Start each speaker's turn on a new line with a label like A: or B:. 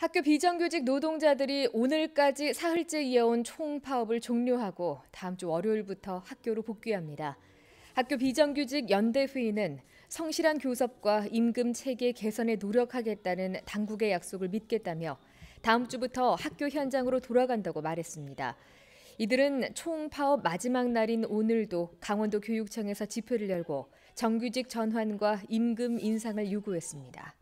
A: 학교 비정규직 노동자들이 오늘까지 사흘째 이어온 총파업을 종료하고 다음 주 월요일부터 학교로 복귀합니다. 학교 비정규직 연대회의는 성실한 교섭과 임금 체계 개선에 노력하겠다는 당국의 약속을 믿겠다며 다음 주부터 학교 현장으로 돌아간다고 말했습니다. 이들은 총파업 마지막 날인 오늘도 강원도 교육청에서 집회를 열고 정규직 전환과 임금 인상을 요구했습니다.